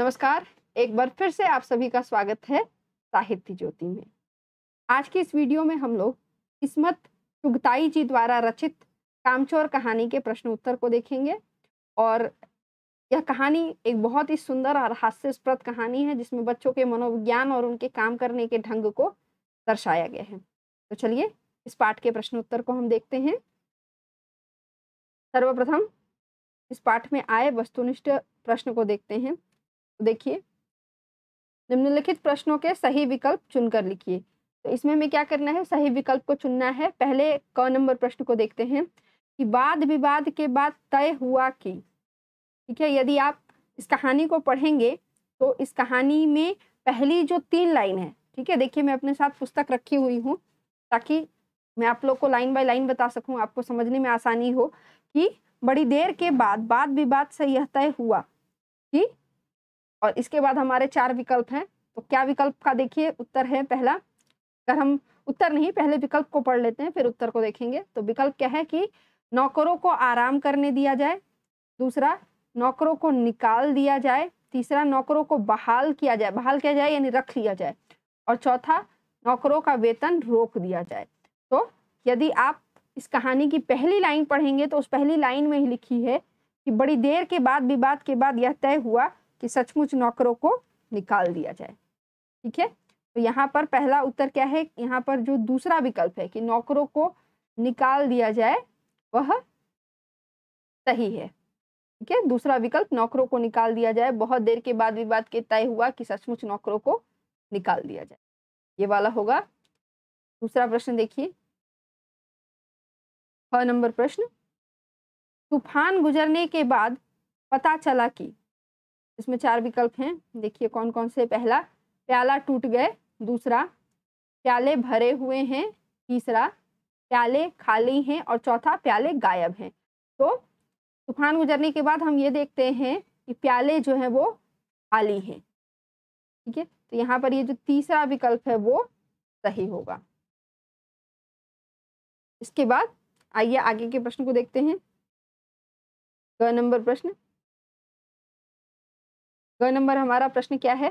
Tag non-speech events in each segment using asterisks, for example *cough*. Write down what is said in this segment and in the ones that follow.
नमस्कार एक बार फिर से आप सभी का स्वागत है साहित्य ज्योति में आज की इस वीडियो में हम लोग किस्मत चुगताई जी द्वारा रचित कामचोर कहानी के प्रश्न उत्तर को देखेंगे और यह कहानी एक बहुत ही सुंदर और हास्यस्प्रद कहानी है जिसमें बच्चों के मनोविज्ञान और उनके काम करने के ढंग को दर्शाया गया है तो चलिए इस पाठ के प्रश्न उत्तर को हम देखते हैं सर्वप्रथम इस पाठ में आए वस्तुनिष्ठ प्रश्न को देखते हैं देखिए निम्नलिखित प्रश्नों के सही विकल्प चुनकर लिखिए तो इसमें हमें क्या करना है सही विकल्प को चुनना है पहले क नंबर प्रश्न को देखते हैं कि वाद विवाद के बाद तय हुआ कि ठीक है यदि आप इस कहानी को पढ़ेंगे तो इस कहानी में पहली जो तीन लाइन है ठीक है देखिए मैं अपने साथ पुस्तक रखी हुई हूँ ताकि मैं आप लोग को लाइन बाय लाइन बता सकूँ आपको समझने में आसानी हो कि बड़ी देर के बाद वाद विवाद से यह तय हुआ कि और इसके बाद हमारे चार विकल्प हैं तो क्या विकल्प का देखिए उत्तर है पहला अगर हम उत्तर नहीं पहले विकल्प को पढ़ लेते हैं फिर उत्तर को देखेंगे तो विकल्प क्या है कि नौकरों को आराम करने दिया जाए दूसरा नौकरों को निकाल दिया जाए तीसरा नौकरों को बहाल किया जाए बहाल किया जाए यानी रख लिया जाए और चौथा नौकरों का वेतन रोक दिया जाए तो यदि आप इस कहानी की पहली लाइन पढ़ेंगे तो उस पहली लाइन में ही लिखी है कि बड़ी देर के बाद विवाद के बाद यह तय हुआ कि सचमुच नौकरों को निकाल दिया जाए ठीक है तो यहाँ पर पहला उत्तर क्या है यहाँ पर जो दूसरा विकल्प है कि नौकरों को निकाल दिया जाए वह सही है ठीक है दूसरा विकल्प नौकरों को निकाल दिया जाए बहुत देर के बाद विवाद के तय हुआ कि सचमुच नौकरों को निकाल दिया जाए ये वाला होगा दूसरा प्रश्न देखिए छ नंबर प्रश्न तूफान गुजरने के बाद पता चला कि इसमें चार विकल्प हैं देखिए कौन कौन से पहला प्याला टूट गए दूसरा प्याले भरे हुए हैं तीसरा प्याले खाली हैं और चौथा प्याले गायब हैं तो तूफान गुजरने के बाद हम ये देखते हैं कि प्याले जो है वो खाली हैं ठीक है तो यहाँ पर ये जो तीसरा विकल्प है वो सही होगा इसके बाद आइए आगे के प्रश्न को देखते हैं ग नंबर प्रश्न ग नंबर हमारा प्रश्न क्या है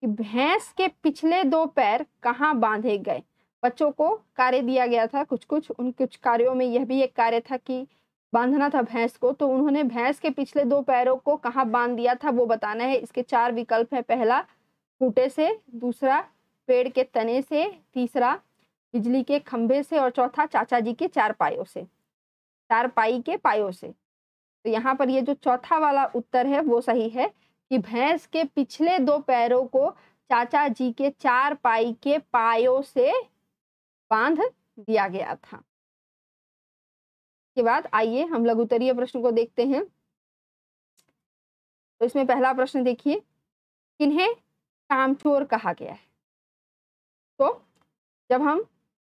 कि भैंस के पिछले दो पैर कहाँ बांधे गए बच्चों को कार्य दिया गया था कुछ कुछ उन कुछ कार्यों में यह भी एक कार्य था कि बांधना था भैंस को तो उन्होंने भैंस के पिछले दो पैरों को कहाँ बांध दिया था वो बताना है इसके चार विकल्प है पहला फूटे से दूसरा पेड़ के तने से तीसरा बिजली के खंभे से और चौथा चाचा जी के चार पायों से चार पाई के पायों से तो यहाँ पर ये जो चौथा वाला उत्तर है वो सही है कि भैंस के पिछले दो पैरों को चाचा जी के चार पाई के पायों से बांध दिया गया था के बाद आइए हम उत्तरीय प्रश्न को देखते हैं तो इसमें पहला प्रश्न देखिए किन्हें कामचोर कहा गया है तो जब हम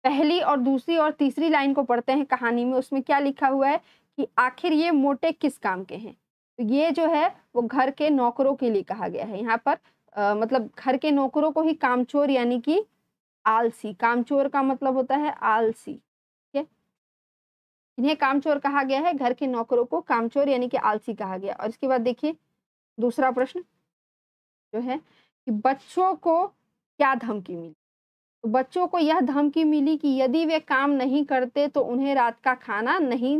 पहली और दूसरी और तीसरी लाइन को पढ़ते हैं कहानी में उसमें क्या लिखा हुआ है कि आखिर ये मोटे किस काम के हैं तो ये जो है वो घर के नौकरों के लिए कहा गया है यहाँ पर आ, मतलब घर के नौकरों को ही कामचोर यानी कि आलसी कामचोर का मतलब होता है आलसी ठीक है इन्हें कामचोर कहा गया है घर के नौकरों को कामचोर यानी कि आलसी कहा गया और इसके बाद देखिए दूसरा प्रश्न जो है कि बच्चों को क्या धमकी मिली तो बच्चों को यह धमकी मिली कि यदि वे काम नहीं करते तो उन्हें रात का खाना नहीं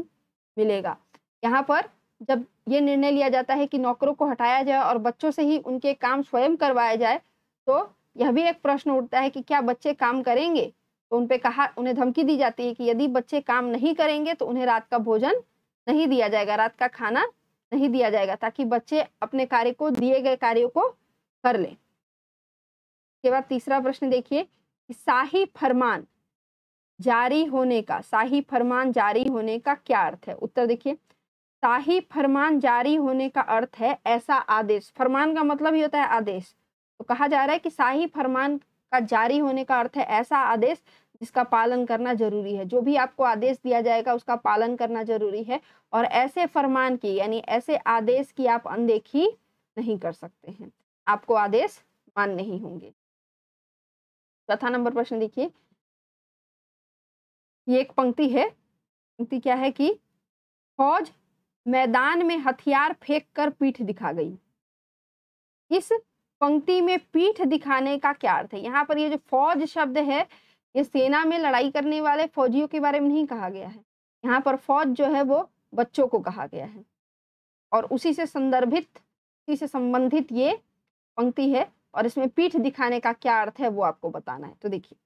मिलेगा यहाँ पर जब ये निर्णय लिया जाता है कि नौकरों को हटाया जाए और बच्चों से ही उनके काम स्वयं करवाया जाए तो यह भी एक प्रश्न उठता है कि क्या बच्चे काम करेंगे तो उनपे कहा उन्हें धमकी दी जाती है कि यदि बच्चे काम नहीं करेंगे तो उन्हें रात का भोजन नहीं दिया जाएगा रात का खाना नहीं दिया जाएगा ताकि बच्चे अपने कार्य को दिए गए कार्यों को कर लें इसके बाद तीसरा प्रश्न देखिए शाही फरमान जारी होने का शाही फरमान जारी होने का क्या अर्थ है उत्तर देखिए शाही फरमान जारी होने का अर्थ है ऐसा आदेश फरमान का मतलब ही होता है आदेश तो कहा जा रहा है कि शाही फरमान का जारी होने का अर्थ है ऐसा आदेश जिसका पालन करना जरूरी है जो भी आपको आदेश दिया जाएगा उसका पालन करना जरूरी है और ऐसे फरमान की यानी ऐसे आदेश की आप अनदेखी नहीं कर सकते हैं आपको आदेश मान नहीं होंगे चौथा नंबर प्रश्न देखिए ये एक पंक्ति है पंक्ति क्या है कि फौज मैदान में हथियार फेंक कर पीठ दिखा गई इस पंक्ति में पीठ दिखाने का क्या अर्थ है यहाँ पर ये जो फौज शब्द है ये सेना में लड़ाई करने वाले फौजियों के बारे में नहीं कहा गया है यहाँ पर फौज जो है वो बच्चों को कहा गया है और उसी से संदर्भित उसी से संबंधित ये पंक्ति है और इसमें पीठ दिखाने का क्या अर्थ है वो आपको बताना है तो देखिए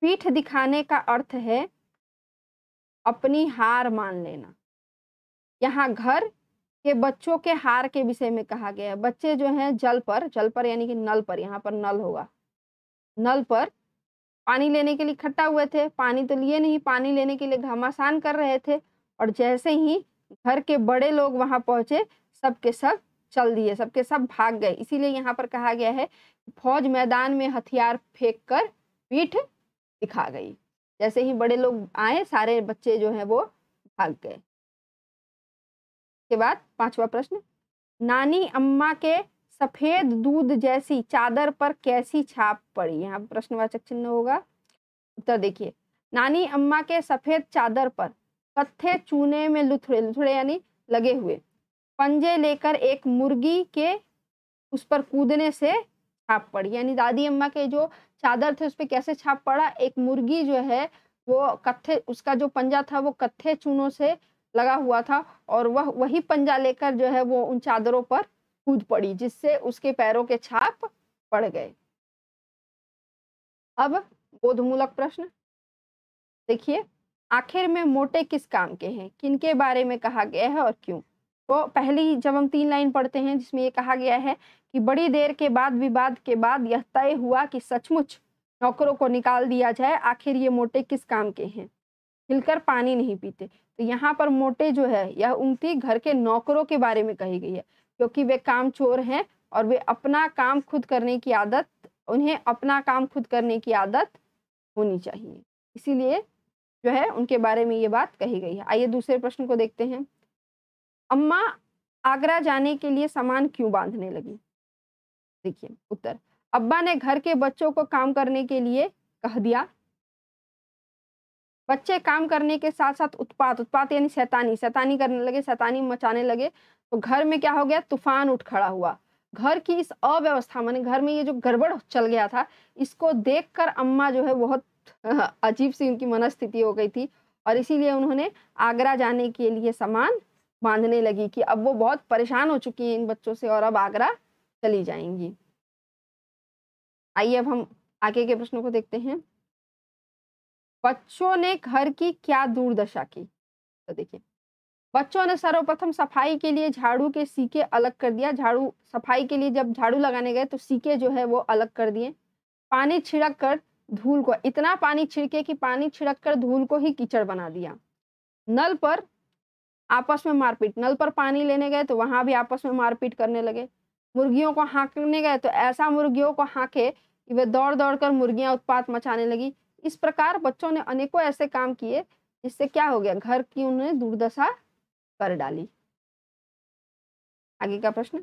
पीठ दिखाने का अर्थ है अपनी हार मान लेना यहाँ घर के बच्चों के हार के विषय में कहा गया है बच्चे जो हैं जल पर जल पर यानी कि नल पर यहाँ पर नल होगा नल पर पानी लेने के लिए इकट्ठा हुए थे पानी तो लिए नहीं पानी लेने के लिए घमासान कर रहे थे और जैसे ही घर के बड़े लोग वहाँ पहुँचे सबके सब चल दिए सबके सब भाग गए इसीलिए यहाँ पर कहा गया है फौज मैदान में हथियार फेंक कर पीठ दिखा गई जैसे ही बड़े लोग आए सारे बच्चे जो हैं वो भाग गए के बाद पांचवा प्रश्न नानी अम्मा के सफेद दूध जैसी चादर पर कैसी छाप पड़ी यहाँ प्रश्नवाचक चिन्ह होगा उत्तर देखिए नानी अम्मा के सफेद चादर पर पत्थे चूने में लुथड़े लुथड़े यानी लगे हुए पंजे लेकर एक मुर्गी के उस पर कूदने से छाप पड़ी यानी दादी अम्मा के जो चादर थे उस पर कैसे छाप पड़ा एक मुर्गी जो है वो कत्थे उसका जो पंजा था वो कत्थे चूनों से लगा हुआ था और वह वही पंजा लेकर जो है वो उन चादरों पर कूद पड़ी जिससे उसके पैरों के छाप पड़ गए अब बोधमूलक प्रश्न देखिए आखिर में मोटे किस काम के हैं किनके बारे में कहा गया है और क्यों तो पहली जब हम तीन लाइन पढ़ते हैं जिसमें ये कहा गया है कि बड़ी देर के बाद विवाद के बाद यह तय हुआ कि सचमुच नौकरों को निकाल दिया जाए आखिर ये मोटे किस काम के हैं हिलकर पानी नहीं पीते तो यहाँ पर मोटे जो है यह उंगती घर के नौकरों के बारे में कही गई है क्योंकि वे काम चोर हैं और वे अपना काम खुद करने की आदत उन्हें अपना काम खुद करने की आदत होनी चाहिए इसीलिए जो है उनके बारे में ये बात कही गई है आइए दूसरे प्रश्न को देखते हैं अम्मा आगरा जाने के लिए सामान क्यों बांधने लगी देखिए उत्तर अब्बा ने घर के बच्चों को काम करने के लिए कह दिया बच्चे काम करने के साथ साथ उत्पात उत्पात यानी शैतानी शैतानी करने लगे शैतानी मचाने लगे तो घर में क्या हो गया तूफान उठ खड़ा हुआ घर की इस अव्यवस्था मैंने घर में ये जो गड़बड़ चल गया था इसको देखकर अम्मा जो है बहुत *laughs* अजीब सी उनकी मनस्थिति हो गई थी और इसीलिए उन्होंने आगरा जाने के लिए सामान बांधने लगी कि अब वो बहुत परेशान हो चुकी हैं इन बच्चों से और अब आगरा चली जाएंगी आइए अब हम आगे के प्रश्नों को देखते हैं बच्चों ने घर की क्या दुर्दशा की तो देखिए बच्चों ने सर्वप्रथम सफाई के लिए झाड़ू के सीके अलग कर दिया झाड़ू सफाई के लिए जब झाड़ू लगाने गए तो सीके जो है वो अलग कर दिए पानी छिड़क कर धूल को इतना पानी छिड़के कि पानी छिड़क कर धूल को ही कीचड़ बना दिया नल पर आपस में मारपीट नल पर पानी लेने गए तो वहाँ भी आपस में मारपीट करने लगे मुर्गियों को हाँकने गए तो ऐसा मुर्गियों को हाँके कि वे दौड़ दौड़ कर मुर्गियाँ उत्पात मचाने लगी इस प्रकार बच्चों ने अनेकों ऐसे काम किए जिससे क्या हो गया घर की उन्होंने दुर्दशा कर डाली आगे का प्रश्न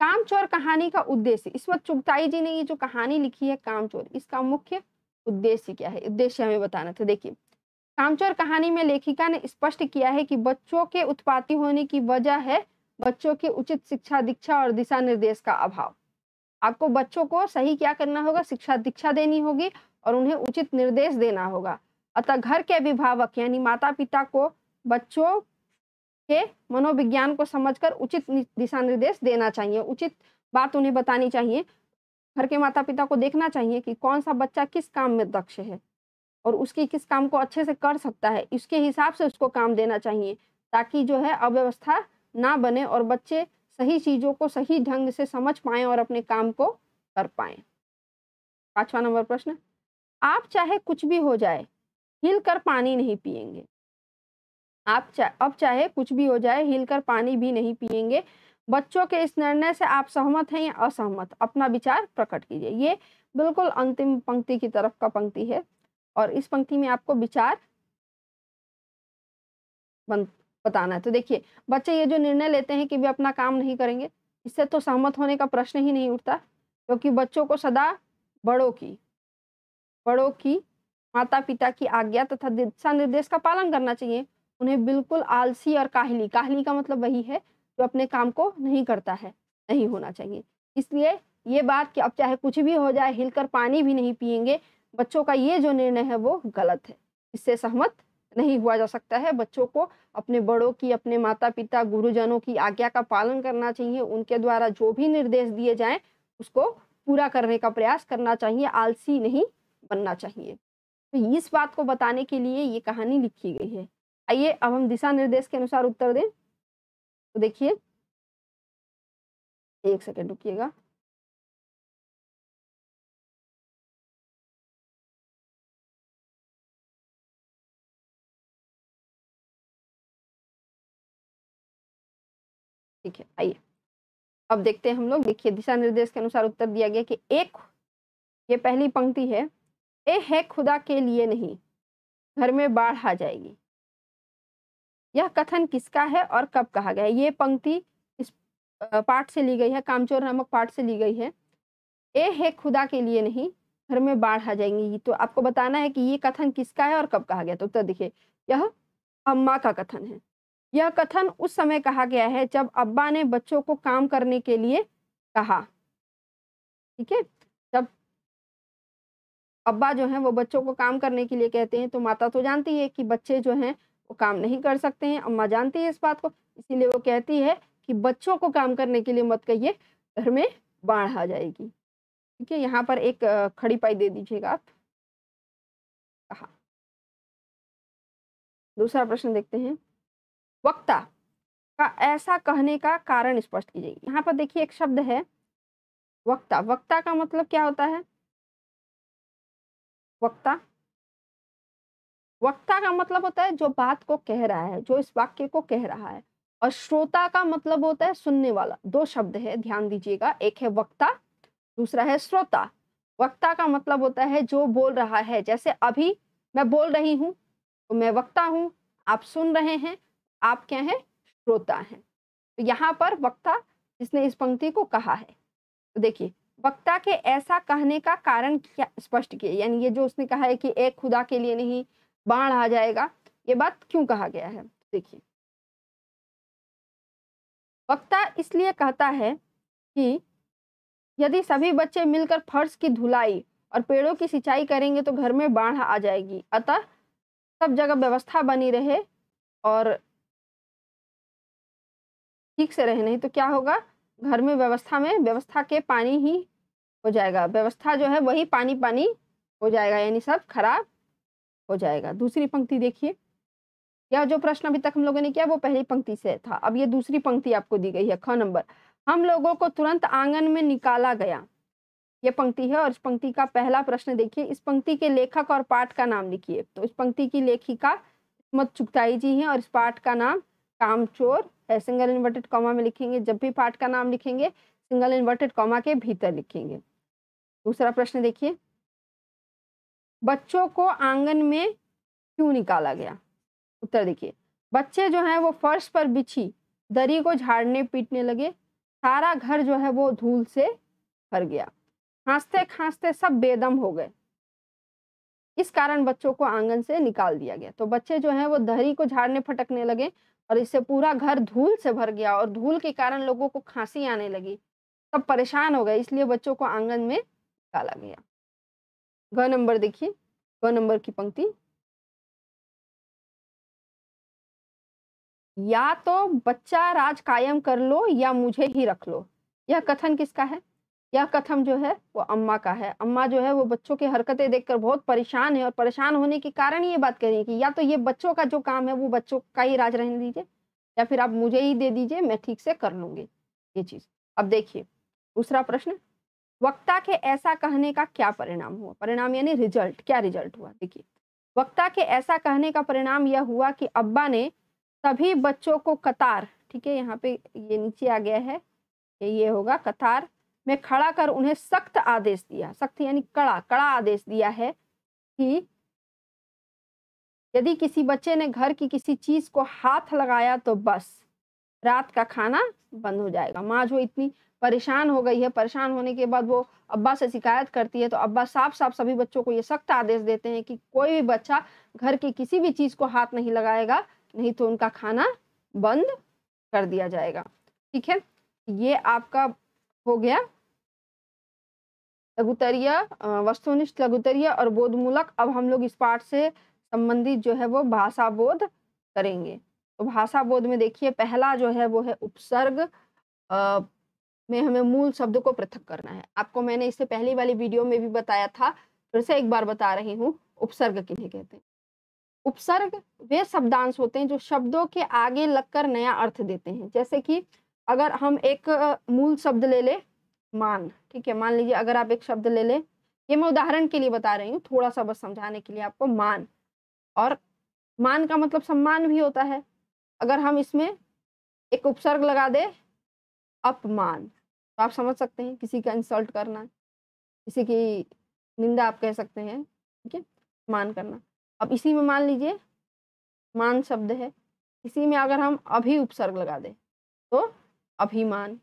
कामचोर कहानी का उद्देश्य इसमें चुगताई जी ने ये जो कहानी लिखी है कामचोर इसका मुख्य उद्देश्य क्या है उद्देश्य हमें बताना था देखिए कामचोर कहानी में लेखिका ने स्पष्ट किया है कि बच्चों के उत्पाती होने की वजह है बच्चों के उचित शिक्षा दीक्षा और दिशा निर्देश का अभाव आपको बच्चों को सही क्या करना होगा शिक्षा दीक्षा देनी होगी और उन्हें उचित निर्देश देना होगा अतः घर के अभिभावक यानी माता पिता को बच्चों के मनोविज्ञान को समझकर उचित दिशा निर्देश देना चाहिए उचित बात उन्हें बतानी चाहिए घर के माता पिता को देखना चाहिए कि कौन सा बच्चा किस काम में दक्ष है और उसकी किस काम को अच्छे से कर सकता है इसके हिसाब से उसको काम देना चाहिए ताकि जो है अव्यवस्था ना बने और बच्चे सही चीज़ों को सही ढंग से समझ पाए और अपने काम को कर पाए पांचवा नंबर प्रश्न आप चाहे कुछ भी हो जाए हिल कर पानी नहीं पिएंगे आप चा, अब चाहे कुछ भी हो जाए हिल कर पानी भी नहीं पिएंगे बच्चों के इस निर्णय से आप सहमत हैं या असहमत अपना विचार प्रकट कीजिए ये बिल्कुल अंतिम पंक्ति की तरफ का पंक्ति है और इस पंक्ति में आपको विचार बन बताना है तो देखिए बच्चे ये जो निर्णय लेते हैं कि वे अपना काम नहीं करेंगे इससे तो सहमत होने का प्रश्न ही नहीं उठता क्योंकि बच्चों को सदा बड़ों की बड़ों की माता पिता की आज्ञा तथा दिशा निर्देश का पालन करना चाहिए उन्हें बिल्कुल आलसी और काहली काहली का मतलब वही है जो अपने काम को नहीं करता है नहीं होना चाहिए इसलिए ये बात कि अब चाहे कुछ भी हो जाए हिलकर पानी भी नहीं पियेंगे बच्चों का ये जो निर्णय है वो गलत है इससे सहमत नहीं हुआ जा सकता है बच्चों को अपने बड़ों की अपने माता पिता गुरुजनों की आज्ञा का पालन करना चाहिए उनके द्वारा जो भी निर्देश दिए जाएं उसको पूरा करने का प्रयास करना चाहिए आलसी नहीं बनना चाहिए तो इस बात को बताने के लिए ये कहानी लिखी गई है आइए अब हम दिशा निर्देश के अनुसार उत्तर दें तो देखिए एक सेकेंड रुकिएगा ठीक है आइए अब देखते हैं हम लोग देखिए दिशा निर्देश के अनुसार उत्तर दिया गया कि एक ये पहली पंक्ति है ए है खुदा के लिए नहीं घर में बाढ़ आ जाएगी यह कथन किसका है और कब कहा गया है ये पंक्ति इस पाठ से ली गई है कामचोर नामक पाठ से ली गई है ए है खुदा के लिए नहीं घर में बाढ़ आ जाएंगी तो आपको बताना है कि ये कथन किसका है और कब कहा गया तो उत्तर देखिए यह अम्मा का कथन है यह कथन उस समय कहा गया है जब अब्बा ने बच्चों को काम करने के लिए कहा ठीक है जब अब्बा जो हैं वो बच्चों को काम करने के लिए कहते हैं तो माता तो जानती है कि बच्चे जो हैं वो काम नहीं कर सकते हैं अम्मा जानती है इस बात को इसीलिए वो कहती है कि बच्चों को काम करने के लिए मत कहिए घर में बाढ़ आ जाएगी ठीक है यहाँ पर एक खड़ी पाई दे दीजिएगा आप कहा दूसरा प्रश्न देखते हैं वक्ता का ऐसा कहने का कारण स्पष्ट की यहाँ पर देखिए एक शब्द है वक्ता वक्ता का मतलब क्या होता है वक्ता वक्ता का मतलब होता है जो बात को कह रहा है जो इस वाक्य को कह रहा है और श्रोता का मतलब होता है सुनने वाला दो शब्द है ध्यान दीजिएगा एक है वक्ता दूसरा है श्रोता वक्ता का मतलब होता है जो बोल रहा है जैसे अभी मैं बोल रही हूँ तो मैं वक्ता हूँ आप सुन रहे हैं आप क्या हैं श्रोता हैं तो यहाँ पर वक्ता जिसने इस पंक्ति को कहा है तो देखिए वक्ता के ऐसा कहने का कारण क्या स्पष्ट किया यानी ये जो उसने कहा है कि एक खुदा के लिए नहीं बाण आ जाएगा ये बात क्यों कहा गया है देखिए वक्ता इसलिए कहता है कि यदि सभी बच्चे मिलकर फर्श की धुलाई और पेड़ों की सिंचाई करेंगे तो घर में बाढ़ आ जाएगी अतः सब जगह व्यवस्था बनी रहे और ठीक से रहे नहीं तो क्या होगा घर में व्यवस्था में व्यवस्था के पानी ही हो जाएगा व्यवस्था जो है वही पानी पानी हो जाएगा यानी सब खराब हो जाएगा दूसरी पंक्ति देखिए यह जो प्रश्न अभी तक हम लोगों ने किया वो पहली पंक्ति से था अब ये दूसरी पंक्ति आपको दी गई है ख नंबर हम लोगों को तुरंत आंगन में निकाला गया ये पंक्ति है और इस पंक्ति का पहला प्रश्न देखिए इस पंक्ति के लेखक और पाठ का नाम लिखिए तो इस पंक्ति की लेखिका मत चुगताई जी हैं और इस पाठ का नाम कामचोर सिंगल इन्वर्टेड कॉमा में लिखेंगे जब भी पार्ट का नाम लिखेंगे सिंगल इन्वर्टेड कॉमा के भीतर लिखेंगे दूसरा प्रश्न देखिए बच्चों को आंगन में क्यों निकाला गया उत्तर देखिए बच्चे जो हैं वो फर्श पर बिछी दरी को झाड़ने पीटने लगे सारा घर जो है वो धूल से भर गया खांसते खांसते सब बेदम हो गए इस कारण बच्चों को आंगन से निकाल दिया गया तो बच्चे जो हैं वो दरी को झाड़ने फटकने लगे और इससे पूरा घर धूल से भर गया और धूल के कारण लोगों को खांसी आने लगी सब परेशान हो गए इसलिए बच्चों को आंगन में निकाला गया ग नंबर देखिए ग नंबर की पंक्ति या तो बच्चा राज कायम कर लो या मुझे ही रख लो यह कथन किसका है यह कथम जो है वो अम्मा का है अम्मा जो है वो बच्चों की हरकतें देखकर बहुत परेशान है और परेशान होने के कारण ये बात है कि या तो ये बच्चों का जो काम है वो बच्चों का ही राज रहने दीजिए या फिर आप मुझे ही दे दीजिए मैं ठीक से कर लूंगी ये चीज़ अब देखिए दूसरा प्रश्न वक्ता के ऐसा कहने का क्या परिणाम हुआ परिणाम यानी रिजल्ट क्या रिजल्ट हुआ देखिए वक्ता के ऐसा कहने का परिणाम यह हुआ कि अब्बा ने सभी बच्चों को कतार ठीक है यहाँ पे ये नीचे आ गया है ये होगा कतार में खड़ा कर उन्हें सख्त आदेश दिया सख्त यानी कड़ा कड़ा आदेश दिया है कि यदि किसी बच्चे ने घर की किसी चीज को हाथ लगाया तो बस रात का खाना बंद हो जाएगा माँ जो इतनी परेशान हो गई है परेशान होने के बाद वो अब्बा से शिकायत करती है तो अब्बा साफ साफ सभी बच्चों को ये सख्त आदेश देते हैं कि कोई भी बच्चा घर की किसी भी चीज़ को हाथ नहीं लगाएगा नहीं तो उनका खाना बंद कर दिया जाएगा ठीक है ये आपका हो गया लघुतरीय वस्तुनिष्ठ लघुतरीय और बोधमूलक अब हम लोग इस पाठ से संबंधित जो है वो भाषा बोध करेंगे तो भाषा बोध में देखिए पहला जो है वो है उपसर्ग आ, में हमें मूल शब्द को पृथक करना है आपको मैंने इससे पहली वाली वीडियो में भी बताया था फिर से एक बार बता रही हूँ उपसर्ग किन्हें कहते हैं उपसर्ग वे शब्दांश होते हैं जो शब्दों के आगे लगकर नया अर्थ देते हैं जैसे कि अगर हम एक मूल शब्द ले ले मान ठीक है मान लीजिए अगर आप एक शब्द ले लें ये मैं उदाहरण के लिए बता रही हूँ थोड़ा सा बस समझाने के लिए आपको मान और मान का मतलब सम्मान भी होता है अगर हम इसमें एक उपसर्ग लगा दे अपमान तो आप समझ सकते हैं किसी का इंसल्ट करना किसी की निंदा आप कह सकते हैं ठीक है मान करना अब इसी में मान लीजिए मान शब्द है इसी में अगर हम अभी उपसर्ग लगा दें तो अभिमान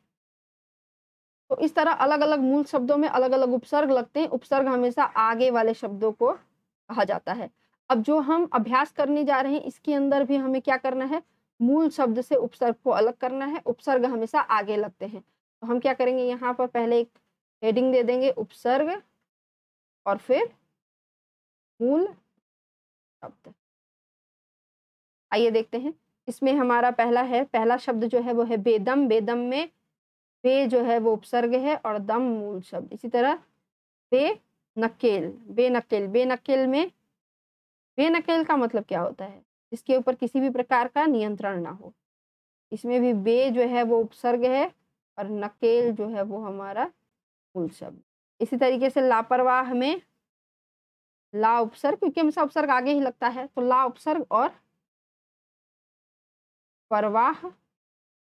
तो इस तरह अलग अलग मूल शब्दों में अलग अलग उपसर्ग लगते हैं उपसर्ग हमेशा आगे वाले शब्दों को कहा जाता है अब जो हम अभ्यास करने जा रहे हैं इसके अंदर भी हमें क्या करना है मूल शब्द से उपसर्ग को अलग करना है उपसर्ग हमेशा आगे लगते हैं तो हम क्या करेंगे यहाँ पर पहले एक हेडिंग दे देंगे उपसर्ग और फिर मूल शब्द आइए देखते हैं इसमें हमारा पहला है पहला शब्द जो है वो है बेदम बेदम में बे जो है वो उपसर्ग है और दम मूल शब्द इसी तरह बे नकेल बे नकेल बे नकेल में बे नकेल का मतलब क्या होता है जिसके ऊपर किसी भी प्रकार का नियंत्रण ना हो इसमें भी बे जो है वो उपसर्ग है और नकेल जो है वो हमारा मूल शब्द इसी तरीके से लापरवाह में ला उपसर्ग क्योंकि हमेशा उपसर्ग आगे ही लगता है तो ला उपसर्ग और परवाह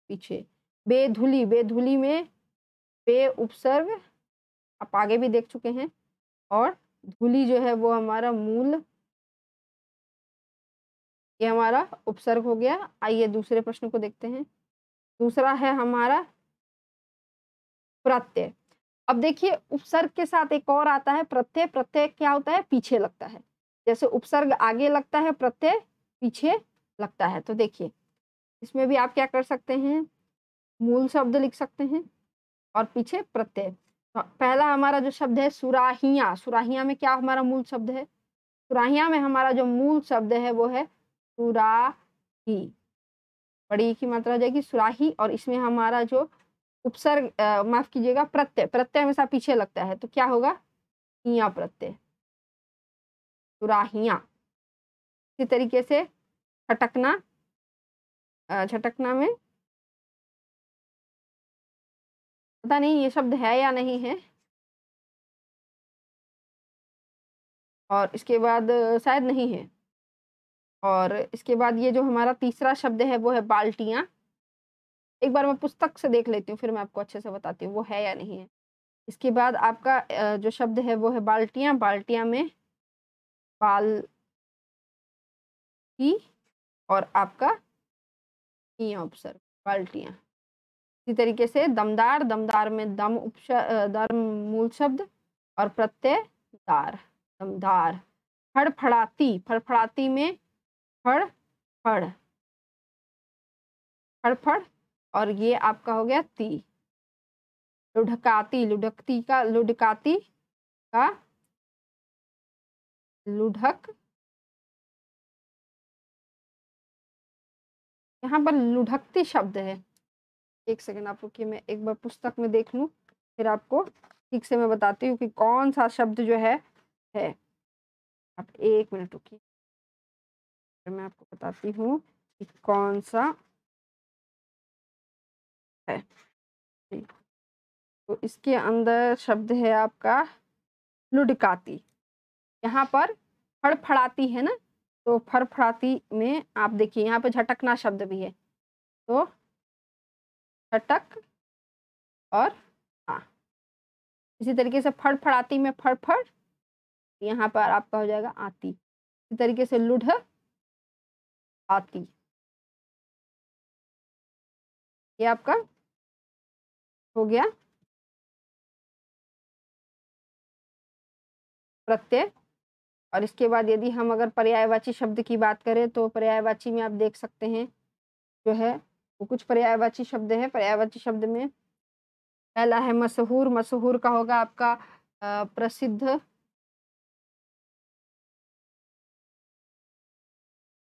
पीछे बेधुली बेधुली में बे उपसर्ग आप आगे भी देख चुके हैं और धुली जो है वो हमारा मूल ये हमारा उपसर्ग हो गया आइए दूसरे प्रश्न को देखते हैं दूसरा है हमारा प्रत्यय अब देखिए उपसर्ग के साथ एक और आता है प्रत्यय प्रत्यय क्या होता है पीछे लगता है जैसे उपसर्ग आगे लगता है प्रत्यय पीछे लगता है तो देखिए इसमें भी आप क्या कर सकते हैं मूल शब्द लिख सकते हैं और पीछे प्रत्यय तो पहला हमारा जो शब्द है सुराहिया सुराहिया में क्या हमारा मूल शब्द है सुराहिया में हमारा जो मूल शब्द है वो है सुराही बड़ी की मात्रा हो जाएगी सुराही और इसमें हमारा जो उपसर्ग माफ कीजिएगा प्रत्यय प्रत्यय हमेशा पीछे लगता है तो क्या होगा हिया प्रत्यय सुराहिया इसी तरीके से छटकना छटकना में पता नहीं ये शब्द है या नहीं है और इसके बाद शायद नहीं है और इसके बाद ये जो हमारा तीसरा शब्द है वो है बाल्टियाँ एक बार मैं पुस्तक से देख लेती हूँ फिर मैं आपको अच्छे से बताती हूँ वो है या नहीं है इसके बाद आपका जो शब्द है वो है बाल्टियाँ बाल्टियाँ में बाल की और आपका ऑप्शन बाल्टियाँ इसी तरीके से दमदार दमदार में दम उप दम मूल शब्द और प्रत्यय दार दमदार फड़फड़ाती फड़फड़ाती में फड़ फड़ फड़फड़ और ये आपका हो गया ती लुढ़काती लुढ़कती का लुढ़काती का लुढ़क यहाँ पर लुढ़कती शब्द है एक सेकेंड आप रुकिए मैं एक बार पुस्तक में देख लूँ फिर आपको ठीक से मैं बताती हूँ कि कौन सा शब्द जो है है आप एक मिनट रुकिए फिर मैं आपको बताती हूँ कि कौन सा है तो इसके अंदर शब्द है आपका लुडकाती यहाँ पर फड़फड़ाती है ना तो फड़फड़ाती में आप देखिए यहाँ पर झटकना शब्द भी है तो ठटक और हाँ इसी तरीके से फड़फड़ाती में फड़फड़ यहाँ पर आपका हो जाएगा आती इसी तरीके से लुढ़ आती ये आपका हो गया प्रत्यय और इसके बाद यदि हम अगर पर्यायवाची शब्द की बात करें तो पर्यायवाची में आप देख सकते हैं जो है तो कुछ पर्यायवाची शब्द है पर्यायवाची शब्द में पहला है मशहूर मशहूर का होगा आपका प्रसिद्ध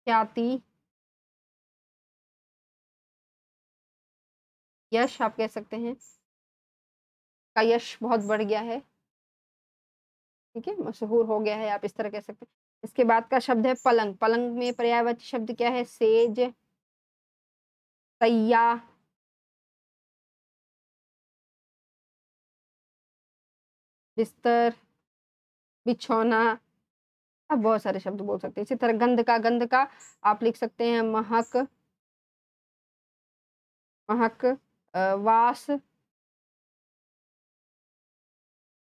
ख्याति यश आप कह सकते हैं का यश बहुत बढ़ गया है ठीक है मशहूर हो गया है आप इस तरह कह सकते हैं इसके बाद का शब्द है पलंग पलंग में पर्यायवाची शब्द क्या है सेज सैया बिस्तर बिछौना आप बहुत सारे शब्द बोल सकते हैं इसी तरह गंध का गंध का आप लिख सकते हैं महक महक वास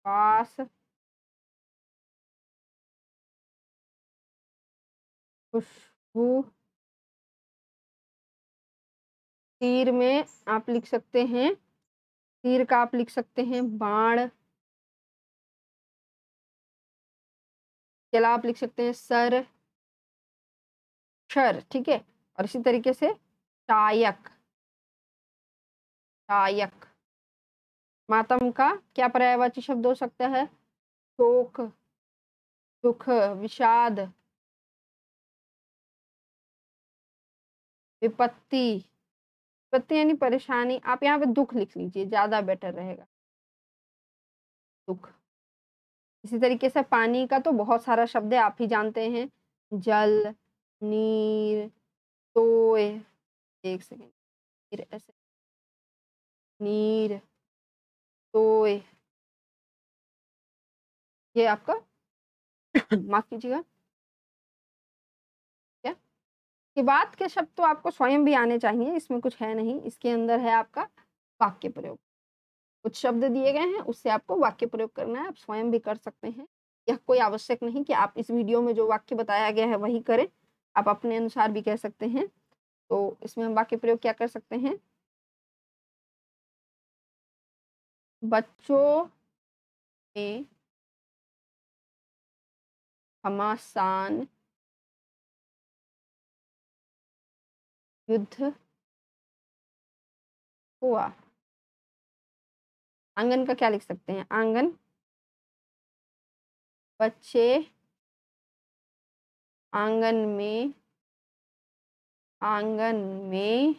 वास खुशबू तीर में आप लिख सकते हैं तीर का आप लिख सकते हैं बाण चला आप लिख सकते हैं सर क्षर ठीक है और इसी तरीके से टायक टायक मातम का क्या पर्यायवाची शब्द हो सकता है शोक दुख विषाद विपत्ति विपत्ति यानी परेशानी आप यहाँ पे दुख लिख लीजिए ज़्यादा बेटर रहेगा दुख इसी तरीके से पानी का तो बहुत सारा शब्द है आप ही जानते हैं जल नीर तोय एक सेकेंड नीर ऐसे नीर तोय ये आपका माफ कीजिएगा बात के शब्द तो आपको स्वयं भी आने चाहिए इसमें कुछ है नहीं इसके अंदर है आपका वाक्य प्रयोग कुछ शब्द दिए गए हैं उससे आपको वाक्य प्रयोग करना है आप स्वयं भी कर सकते हैं यह कोई आवश्यक नहीं कि आप इस वीडियो में जो वाक्य बताया गया है वही करें आप अपने अनुसार भी कह सकते हैं तो इसमें हम वाक्य प्रयोग क्या कर सकते हैं बच्चों में हमासान युद्ध हुआ आंगन का क्या लिख सकते हैं आंगन बच्चे आंगन में आंगन में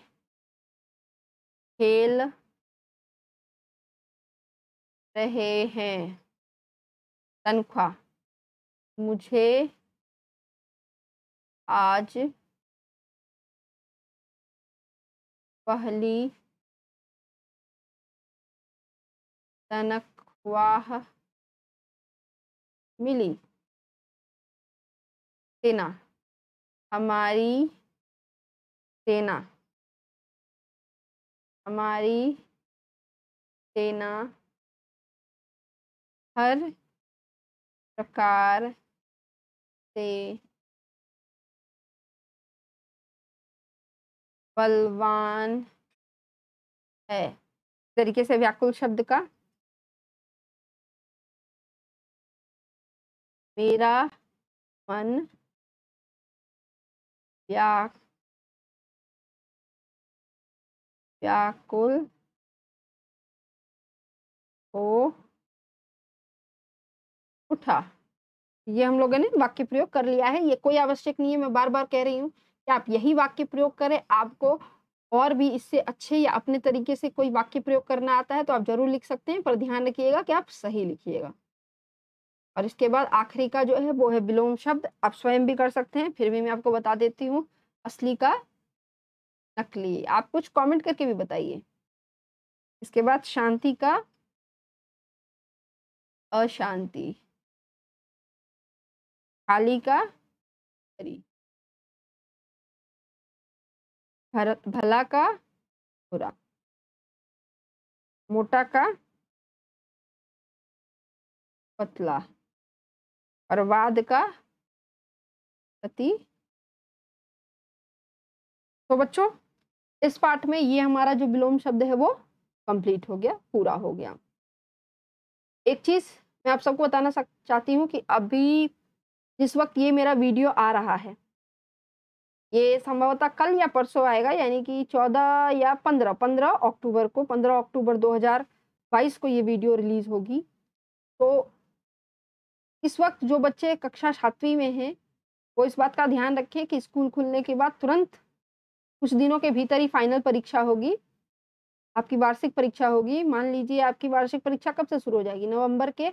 खेल रहे हैं तनख्वाह मुझे आज पहली तनख्वाह मिली सेना हमारी सेना हमारी सेना हर प्रकार से बलवान है तरीके से व्याकुल शब्द का मेरा मन व्याकुल हो उठा ये हम लोगों ने वाक्य प्रयोग कर लिया है ये कोई आवश्यक नहीं है मैं बार बार कह रही हूँ आप यही वाक्य प्रयोग करें आपको और भी इससे अच्छे या अपने तरीके से कोई वाक्य प्रयोग करना आता है तो आप जरूर लिख सकते हैं पर ध्यान रखिएगा कि आप सही लिखिएगा और इसके बाद आखिरी का जो है वो है विलोम शब्द आप स्वयं भी कर सकते हैं फिर भी मैं आपको बता देती हूँ असली का नकली आप कुछ कमेंट करके भी बताइए इसके बाद शांति का अशांति खाली का भला का बुरा मोटा का पतला और वाद का अति तो बच्चों इस पाठ में ये हमारा जो विलोम शब्द है वो कंप्लीट हो गया पूरा हो गया एक चीज़ मैं आप सबको बताना चाहती हूँ कि अभी जिस वक्त ये मेरा वीडियो आ रहा है ये संभवतः कल या परसों आएगा यानी कि 14 या 15 15 अक्टूबर को 15 अक्टूबर 2022 को ये वीडियो रिलीज़ होगी तो इस वक्त जो बच्चे कक्षा सातवीं में हैं वो इस बात का ध्यान रखें कि स्कूल खुलने के बाद तुरंत कुछ दिनों के भीतर ही फाइनल परीक्षा होगी आपकी वार्षिक परीक्षा होगी मान लीजिए आपकी वार्षिक परीक्षा कब से शुरू हो जाएगी नवंबर के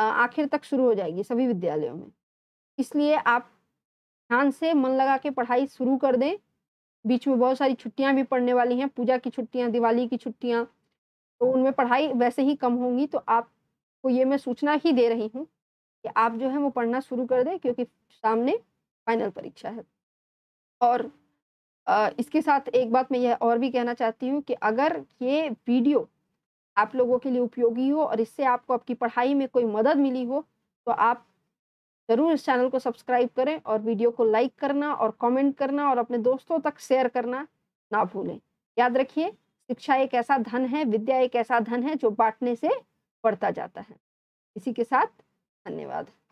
आखिर तक शुरू हो जाएगी सभी विद्यालयों में इसलिए आप ध्यान से मन लगा के पढ़ाई शुरू कर दें बीच में बहुत सारी छुट्टियां भी पड़ने वाली हैं पूजा की छुट्टियां दिवाली की छुट्टियां तो उनमें पढ़ाई वैसे ही कम होंगी तो आपको ये मैं सूचना ही दे रही हूँ कि आप जो है वो पढ़ना शुरू कर दें क्योंकि सामने फाइनल परीक्षा है और इसके साथ एक बात मैं यह और भी कहना चाहती हूँ कि अगर ये वीडियो आप लोगों के लिए उपयोगी हो और इससे आपको आपकी पढ़ाई में कोई मदद मिली हो तो आप जरूर इस चैनल को सब्सक्राइब करें और वीडियो को लाइक करना और कमेंट करना और अपने दोस्तों तक शेयर करना ना भूलें याद रखिए शिक्षा एक ऐसा धन है विद्या एक ऐसा धन है जो बांटने से बढ़ता जाता है इसी के साथ धन्यवाद